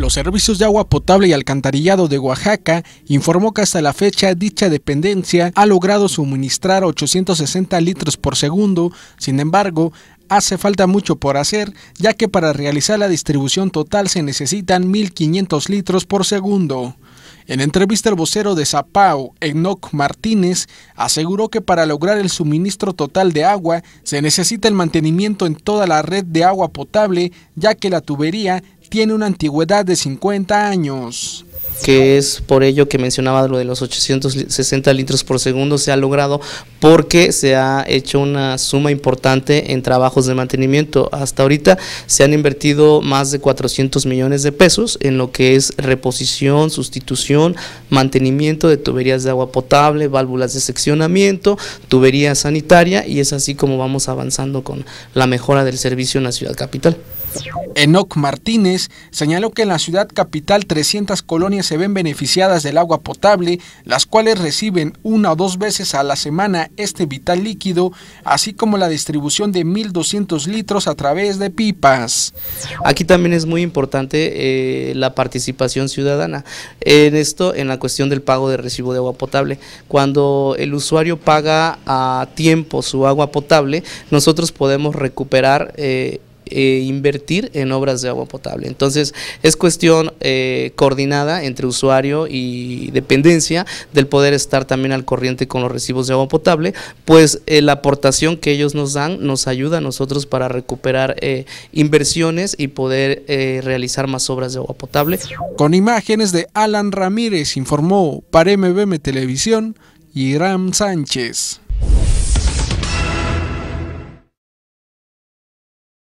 Los servicios de agua potable y alcantarillado de Oaxaca informó que hasta la fecha dicha dependencia ha logrado suministrar 860 litros por segundo, sin embargo, hace falta mucho por hacer, ya que para realizar la distribución total se necesitan 1.500 litros por segundo. En entrevista el vocero de Zapao, Enoc Martínez, aseguró que para lograr el suministro total de agua se necesita el mantenimiento en toda la red de agua potable, ya que la tubería tiene una antigüedad de 50 años que es por ello que mencionaba lo de los 860 litros por segundo se ha logrado porque se ha hecho una suma importante en trabajos de mantenimiento. Hasta ahorita se han invertido más de 400 millones de pesos en lo que es reposición, sustitución, mantenimiento de tuberías de agua potable, válvulas de seccionamiento, tubería sanitaria y es así como vamos avanzando con la mejora del servicio en la ciudad capital. Enoc Martínez señaló que en la ciudad capital 300 colonias se ven beneficiadas del agua potable, las cuales reciben una o dos veces a la semana este vital líquido, así como la distribución de 1.200 litros a través de pipas. Aquí también es muy importante eh, la participación ciudadana en esto, en la cuestión del pago de recibo de agua potable. Cuando el usuario paga a tiempo su agua potable, nosotros podemos recuperar... Eh, eh, invertir en obras de agua potable. Entonces, es cuestión eh, coordinada entre usuario y dependencia del poder estar también al corriente con los recibos de agua potable, pues eh, la aportación que ellos nos dan nos ayuda a nosotros para recuperar inversiones y poder realizar más obras de agua potable. Con imágenes de Alan Ramírez, informó para MBM Televisión, Iram Sánchez.